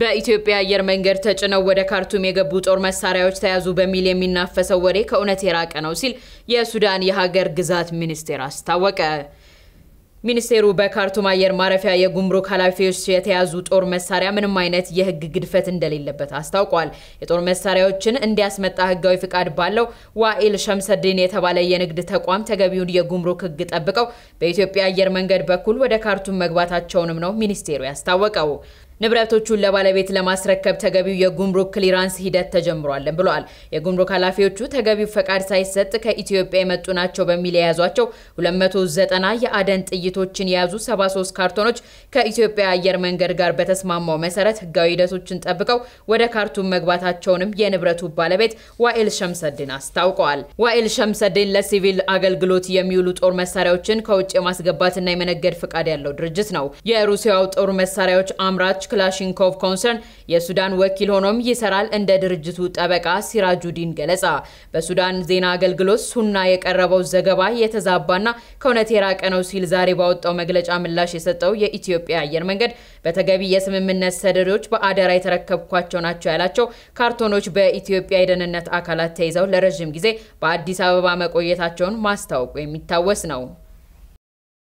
በኢትዮጵያ አየር መንገድ ተጭነው ወደ ካርቱም የገቡ ጦር መሳሪያዎች ተያዙ በሚል የሚናፈሰው ወሬ ከእውነት የራቀ ነው ሲል የሱዳን የሀገር ግዛት ሚኒስቴር አስታወቀ። ሚኒስቴሩ በካርቱም አየር ማረፊያ የጉምሩክ ኃላፊዎች የተያዙ ጦር መሳሪያ ምንም አይነት የሕግ ግድፈት እንደሌለበት አስታውቋል። የጦር መሳሪያዎችን እንዲያስመጣ ሕጋዊ ፍቃድ ባለው ዋኢል ሸምሰድን የተባለ የንግድ ተቋም ተገቢውን የጉምሩክ ሕግ ጠብቀው በኢትዮጵያ አየር መንገድ በኩል ወደ ካርቱም መግባታቸውንም ነው ሚኒስቴሩ ያስታወቀው። ንብረቶቹን ለባለቤት ለማስረከብ ተገቢው የጉምሩክ ክሊራንስ ሂደት ተጀምሯለን ብለዋል። የጉምሩክ ኃላፊዎቹ ተገቢው ፈቃድ ሳይሰጥ ከኢትዮጵያ የመጡ ናቸው በሚል የያዟቸው 290 የአደን ጥይቶችን የያዙ 73 ካርቶኖች ከኢትዮጵያ አየር መንገድ ጋር በተስማማው መሰረት ህጋዊ ሂደቶችን ጠብቀው ወደ ካርቱም መግባታቸውንም የንብረቱ ባለቤት ዋኤል ሸምሰድን አስታውቀዋል። ዋኤል ሸምሰድን ለሲቪል አገልግሎት የሚውሉ ጦር መሳሪያዎችን ከውጭ የማስገባትና የመነገድ ፈቃድ ያለው ድርጅት ነው። የሩሲያው ጦር መሳሪያዎች አምራች ክላሽንኮቭ ኮንሰርን የሱዳን ወኪል ሆኖም ይሰራል። እንደ ድርጅቱ ጠበቃ ሲራጁዲን ገለጻ በሱዳን ዜና አገልግሎት ሱና የቀረበው ዘገባ የተዛባና ከእውነት የራቀ ነው ሲል ዛሬ ባወጣው መግለጫ ምላሽ የሰጠው የኢትዮጵያ አየር መንገድ በተገቢ የስምምነት ሰደዶች በአደራ የተረከብኳቸው ናቸው ያላቸው ካርቶኖች በኢትዮጵያ የደህንነት አካላት ተይዘው ለረዥም ጊዜ በአዲስ አበባ መቆየታቸውን ማስታወቁ የሚታወስ ነው።